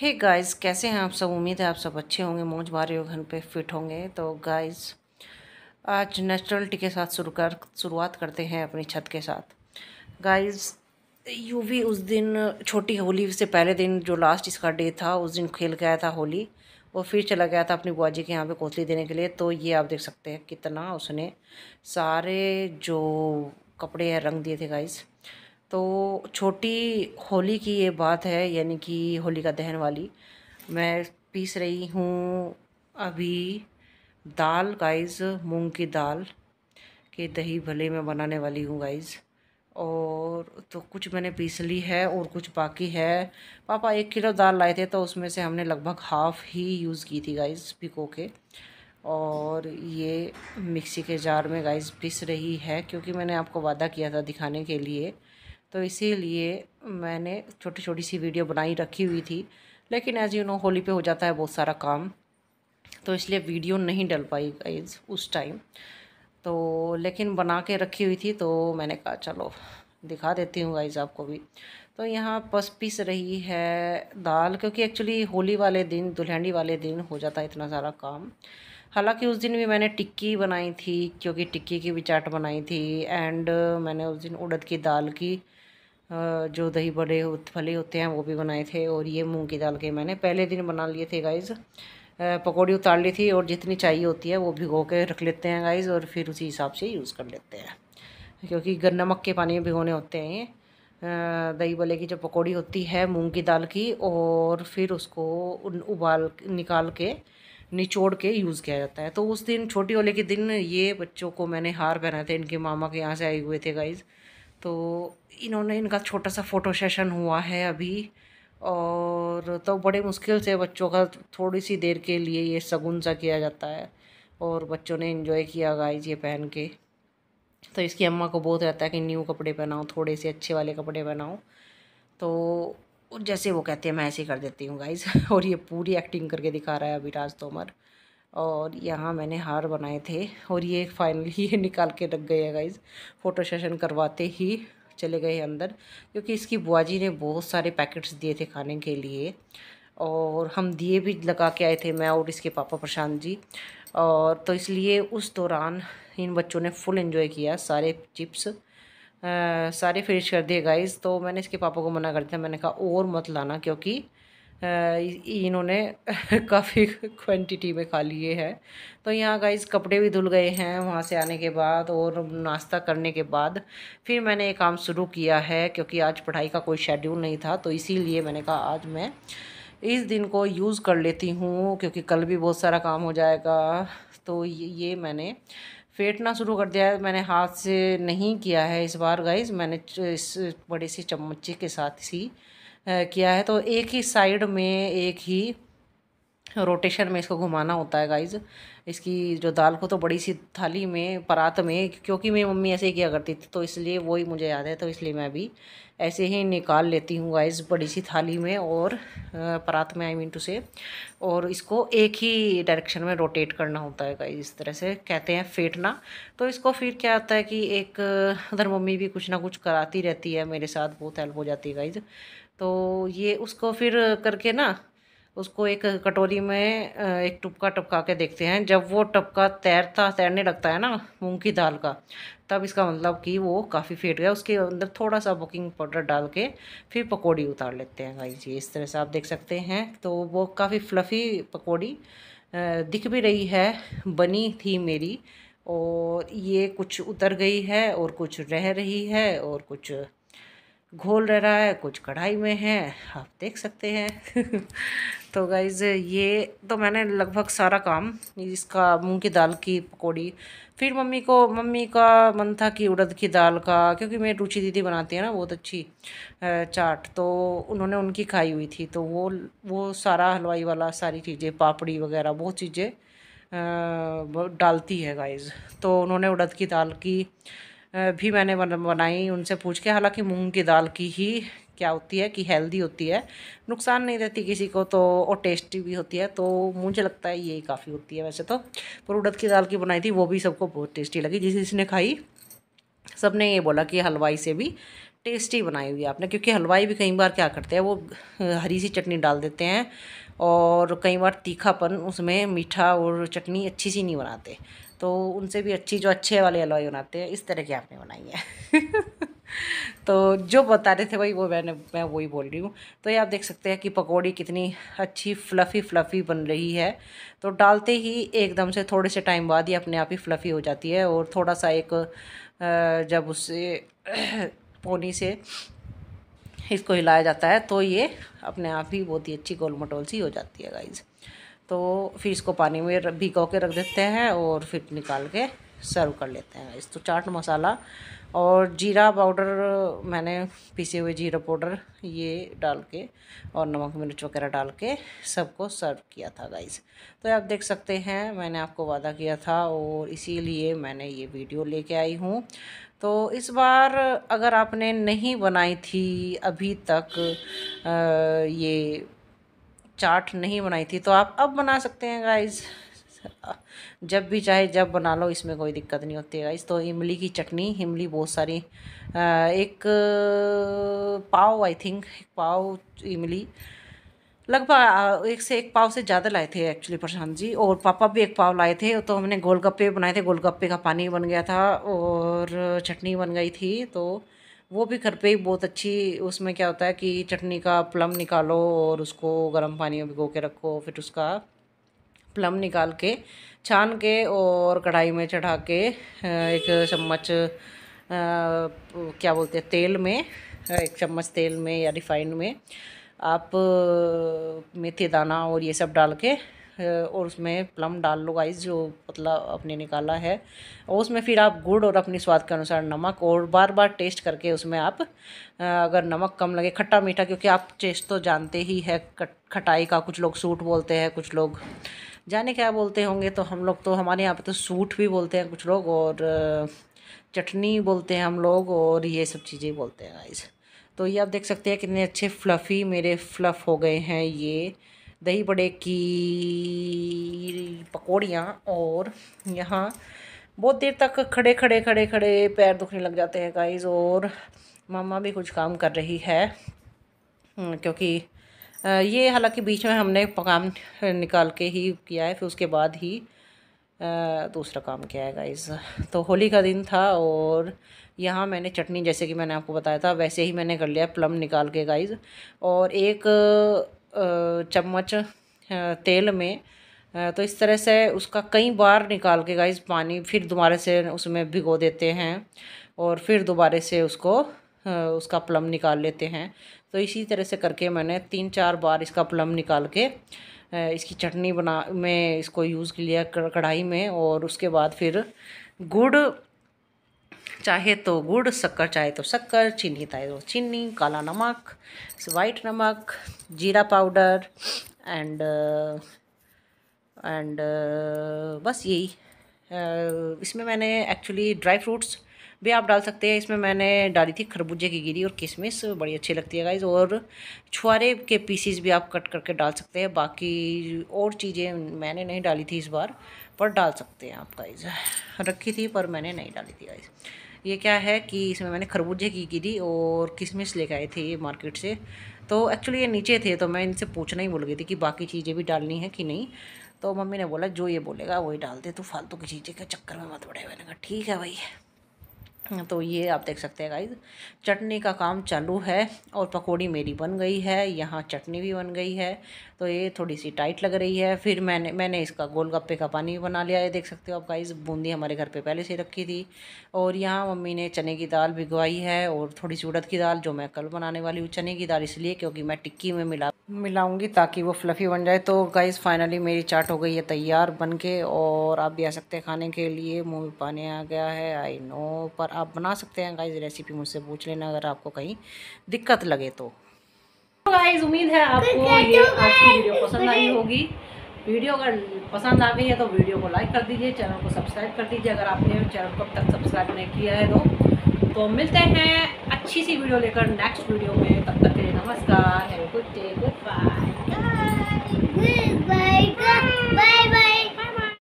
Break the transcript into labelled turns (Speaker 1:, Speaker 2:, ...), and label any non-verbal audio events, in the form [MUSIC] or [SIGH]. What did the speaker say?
Speaker 1: हे hey guys कैसे हैं आप सब उम्मीद है आप सब अच्छे होंगे मौज बारे हो घन पे फिट होंगे तो गाइस आज नेचुरल टी के साथ शुरू कर शुरुआत करते हैं अपनी छत के साथ गाइस भी उस दिन छोटी होली से पहले दिन जो लास्ट इसका डे था उस दिन खेल गया था होली वो फिर चला गया था अपनी बुआ जी के यहाँ पे कोतली देने के लिए तो ये आप देख सकते हैं कितना उसने सारे जो कपड़े हैं रंग दिए थे गाइज़ तो छोटी होली की ये बात है यानी कि होलिका दहन वाली मैं पीस रही हूँ अभी दाल गाइस मूंग की दाल के दही भले मैं बनाने वाली हूँ गाइस और तो कुछ मैंने पीस ली है और कुछ बाकी है पापा एक किलो दाल लाए थे तो उसमें से हमने लगभग हाफ़ ही यूज़ की थी गाइस पिको के और ये मिक्सी के जार में गाइस पीस रही है क्योंकि मैंने आपको वादा किया था दिखाने के लिए तो इसीलिए मैंने छोटी छोटी सी वीडियो बनाई रखी हुई थी लेकिन एज़ यू नो होली पे हो जाता है बहुत सारा काम तो इसलिए वीडियो नहीं डल पाई गाइज उस टाइम तो लेकिन बना के रखी हुई थी तो मैंने कहा चलो दिखा देती हूँ गाइज आपको भी तो यहाँ पस पीस रही है दाल क्योंकि एक्चुअली होली वाले दिन दुल्हनी वाले दिन हो जाता है इतना सारा काम हालांकि उस दिन भी मैंने टिक्की बनाई थी क्योंकि टिक्की की भी चाट बनाई थी एंड मैंने उस दिन उड़द की दाल की जो दही बड़े फले होते हैं वो भी बनाए थे और ये मूंग की दाल के मैंने पहले दिन बना लिए थे गाइज़ पकौड़ी उतार ली थी और जितनी चाहिए होती है वो भिगो के रख लेते हैं गाइज़ और फिर उसी हिसाब से यूज़ कर लेते हैं क्योंकि नमक के पानी में भिगोने होते हैं ये दही बल्ले की जो पकौड़ी होती है मूंग की दाल की और फिर उसको उबाल निकाल के निचोड़ के यूज़ किया जाता है तो उस दिन छोटी वाले के दिन ये बच्चों को मैंने हार पहनाए थे इनके मामा के यहाँ से आए हुए थे गाइज़ तो इन्होंने इनका छोटा सा फ़ोटो सेशन हुआ है अभी और तो बड़े मुश्किल से बच्चों का थोड़ी सी देर के लिए ये शगुन सा किया जाता है और बच्चों ने इन्जॉय किया गाइज ये पहन के तो इसकी अम्मा को बहुत रहता है कि न्यू कपड़े पहनाओ थोड़े से अच्छे वाले कपड़े पहनाओ तो जैसे वो कहते हैं मैं ऐसे ही कर देती हूँ गाइज [LAUGHS] और ये पूरी एक्टिंग करके दिखा रहा है अभी राज तोमर और यहाँ मैंने हार बनाए थे और ये फाइनली ही निकाल के रख गए गाइज फ़ोटो सेशन करवाते ही चले गए अंदर क्योंकि इसकी बुआ जी ने बहुत सारे पैकेट्स दिए थे खाने के लिए और हम दिए भी लगा के आए थे मैं और इसके पापा प्रशांत जी और तो इसलिए उस दौरान इन बच्चों ने फुल एंजॉय किया सारे चिप्स आ, सारे फिनिश कर दिए गाइज तो मैंने इसके पापा को मना कर दिया मैंने कहा और मत लाना क्योंकि इन्होंने [LAUGHS] काफ़ी क्वांटिटी में खा लिए हैं तो यहाँ गाइस कपड़े भी धुल गए हैं वहाँ से आने के बाद और नाश्ता करने के बाद फिर मैंने ये काम शुरू किया है क्योंकि आज पढ़ाई का कोई शेड्यूल नहीं था तो इसीलिए मैंने कहा आज मैं इस दिन को यूज़ कर लेती हूँ क्योंकि कल भी बहुत सारा काम हो जाएगा तो ये, ये मैंने फेंटना शुरू कर दिया है मैंने हाथ से नहीं किया है इस बार गाइज मैंने इस बड़े से चम्मचे के साथ ही किया है तो एक ही साइड में एक ही रोटेशन में इसको घुमाना होता है गाइज़ इसकी जो दाल को तो बड़ी सी थाली में परात में क्योंकि मेरी मम्मी ऐसे ही किया करती थी तो इसलिए वही मुझे याद है तो इसलिए मैं भी ऐसे ही निकाल लेती हूँ गाइज़ बड़ी सी थाली में और परात में आई मीन टू से और इसको एक ही डायरेक्शन में रोटेट करना होता है गाइज इस तरह से कहते हैं फेंटना तो इसको फिर क्या होता है कि एक उधर मम्मी भी कुछ ना कुछ कराती रहती है मेरे साथ बहुत हेल्प हो जाती है गाइज तो ये उसको फिर करके ना उसको एक कटोरी में एक टुपका टपका के देखते हैं जब वो टपका तैरता तैरने लगता है ना मूंग की दाल का तब इसका मतलब कि वो काफ़ी फेट गया उसके अंदर थोड़ा सा बुकिंग पाउडर डाल के फिर पकौड़ी उतार लेते हैं भाई जी इस तरह से आप देख सकते हैं तो वो काफ़ी फ्लफ़ी पकौड़ी दिख भी रही है बनी थी मेरी और ये कुछ उतर गई है और कुछ रह रही है और कुछ घोल रह रहा है कुछ कढ़ाई में है आप देख सकते हैं [LAUGHS] तो गाइज़ ये तो मैंने लगभग सारा काम इसका मूंग की दाल की पकौड़ी फिर मम्मी को मम्मी का मन था कि उड़द की दाल का क्योंकि मेरी रुचि दीदी बनाती है ना बहुत अच्छी चाट तो उन्होंने उनकी खाई हुई थी तो वो वो सारा हलवाई वाला सारी चीज़ें पापड़ी वगैरह बहुत चीज़ें डालती है गाइज़ तो उन्होंने उड़द की दाल की भी मैंने बनाई उनसे पूछ के हालांकि मूंग की दाल की ही क्या होती है कि हेल्दी होती है नुकसान नहीं देती किसी को तो और टेस्टी भी होती है तो मुझे लगता है यही काफ़ी होती है वैसे तो पर उड़द की दाल की बनाई थी वो भी सबको बहुत टेस्टी लगी जिस जिसने खाई सब ने ये बोला कि हलवाई से भी टेस्टी बनाई हुई आपने क्योंकि हलवाई भी कई बार क्या करते हैं वो हरी सी चटनी डाल देते हैं और कई बार तीखापन उसमें मीठा और चटनी अच्छी सी नहीं बनाते तो उनसे भी अच्छी जो अच्छे वाले अलॉय बनाते हैं इस तरह की आपने बनाई है [LAUGHS] तो जो बता रहे थे भाई वो मैंने मैं वही बोल रही हूँ तो ये आप देख सकते हैं कि पकौड़ी कितनी अच्छी फ्लफ़ी फ्लफ़ी बन रही है तो डालते ही एकदम से थोड़े से टाइम बाद ही अपने आप ही फ्लफ़ी हो जाती है और थोड़ा सा एक जब उससे [CLEARS THROAT] पोनी से इसको हिलाया जाता है तो ये अपने आप ही बहुत ही अच्छी गोल मटोल सी हो जाती है गाइज़ तो फिर इसको पानी में भिगो के रख देते हैं और फिर निकाल के सर्व कर लेते हैं इस तो चाट मसाला और जीरा पाउडर मैंने पीसे हुए जीरा पाउडर ये डाल के और नमक मिर्च वगैरह डाल के सबको सर्व किया था गाइस तो आप देख सकते हैं मैंने आपको वादा किया था और इसीलिए मैंने ये वीडियो लेके आई हूँ तो इस बार अगर आपने नहीं बनाई थी अभी तक आ, ये चाट नहीं बनाई थी तो आप अब बना सकते हैं गाइस जब भी चाहे जब बना लो इसमें कोई दिक्कत नहीं होती है गाइस तो इमली की चटनी इमली बहुत सारी एक पाव आई थिंक एक पाव इमली लगभग एक से एक पाव से ज़्यादा लाए थे एक्चुअली प्रशांत जी और पापा भी एक पाव लाए थे तो हमने गोलगप्पे बनाए थे गोलगप्पे का पानी बन गया था और चटनी बन गई थी तो वो भी घर पे ही बहुत अच्छी उसमें क्या होता है कि चटनी का प्लम निकालो और उसको गर्म पानी में भिगो के रखो फिर उसका प्लम निकाल के छान के और कढ़ाई में चढ़ा के एक चम्मच क्या बोलते हैं तेल में एक चम्मच तेल में या रिफाइंड में आप मेथी दाना और ये सब डाल के और उसमें प्लम डाल लो गाइस जो पतला आपने निकाला है और उसमें फिर आप गुड़ और अपने स्वाद के अनुसार नमक और बार बार टेस्ट करके उसमें आप अगर नमक कम लगे खट्टा मीठा क्योंकि आप टेस्ट तो जानते ही है खटाई का कुछ लोग सूट बोलते हैं कुछ लोग जाने क्या बोलते होंगे तो हम लोग तो हमारे यहाँ पर तो सूट भी बोलते हैं कुछ लोग और चटनी बोलते हैं हम लोग और ये सब चीज़ें बोलते हैं गाइस तो ये आप देख सकते हैं कितने अच्छे फ्लफ़ी मेरे फ्लफ़ हो गए हैं ये दही बड़े की पकौड़ियाँ और यहाँ बहुत देर तक खड़े खड़े खड़े खड़े पैर दुखने लग जाते हैं गाइज़ और मामा भी कुछ काम कर रही है हम्म, क्योंकि ये हालांकि बीच में हमने काम निकाल के ही किया है फिर उसके बाद ही दूसरा काम किया है गाइज़ तो होली का दिन था और यहाँ मैंने चटनी जैसे कि मैंने आपको बताया था वैसे ही मैंने कर लिया प्लम निकाल के गाइज और एक चम्मच तेल में तो इस तरह से उसका कई बार निकाल के गाइस पानी फिर दोबारा से उसमें भिगो देते हैं और फिर दोबारा से उसको उसका प्लम निकाल लेते हैं तो इसी तरह से करके मैंने तीन चार बार इसका प्लम निकाल के इसकी चटनी बना में इसको यूज़ किया कढ़ाई में और उसके बाद फिर गुड़ चाहे तो गुड़ शक्कर चाहे तो शक्कर चीनी चाहे तो चीनी काला नमक वाइट नमक जीरा पाउडर एंड एंड बस यही इसमें मैंने एक्चुअली ड्राई फ्रूट्स भी आप डाल सकते हैं इसमें मैंने डाली थी खरबूजे की गिरी और किशमिश बड़ी अच्छी लगती है गाइज और छुआरे के पीसीस भी आप कट करके डाल सकते हैं बाकी और चीज़ें मैंने नहीं डाली थी इस बार पर डाल सकते हैं आप गाइज रखी थी पर मैंने नहीं डाली थी गाइज ये क्या है कि इसमें मैंने खरबूजे की की थी और किशमिश लेके आए थे ये मार्केट से तो एक्चुअली ये नीचे थे तो मैं इनसे पूछना ही भूल गई थी कि बाकी चीज़ें भी डालनी है कि नहीं तो मम्मी ने बोला जो ये बोलेगा वही डाल दे तो फालतू की चीज़ें के चक्कर में मत बढ़े मैंने कहा ठीक है भाई तो ये आप देख सकते हैं गाइज चटनी का काम चालू है और पकौड़ी मेरी बन गई है यहाँ चटनी भी बन गई है तो ये थोड़ी सी टाइट लग रही है फिर मैंने मैंने इसका गोलगप्पे का पानी भी बना लिया ये देख सकते हो आप गाइज बूंदी हमारे घर पे पहले से रखी थी और यहाँ मम्मी ने चने की दाल भिगवाई है और थोड़ी सी उड़द की दाल जो मैं कल बनाने वाली हूँ चने की दाल इसलिए क्योंकि मैं टिक्की में मिला मिलाऊंगी ताकि वो फ्लफ़ी बन जाए तो गाइस फाइनली मेरी चाट हो गई है तैयार बन के और आप भी आ सकते हैं खाने के लिए मुँह में पानी आ गया है आई नो पर आप बना सकते हैं गाइस रेसिपी मुझसे पूछ लेना अगर आपको कहीं दिक्कत लगे तो गाइस तो उम्मीद है आपको ये आज की वीडियो पसंद आई होगी वीडियो अगर पसंद आ गई है तो वीडियो को लाइक कर दीजिए चैनल को सब्सक्राइब कर दीजिए अगर आपने चैनल को अब तक सब्सक्राइब नहीं किया है तो तो मिलते हैं अच्छी सी वीडियो लेकर नेक्स्ट वीडियो में तब तक के लिए नमस्कार good day goodbye bye bye bye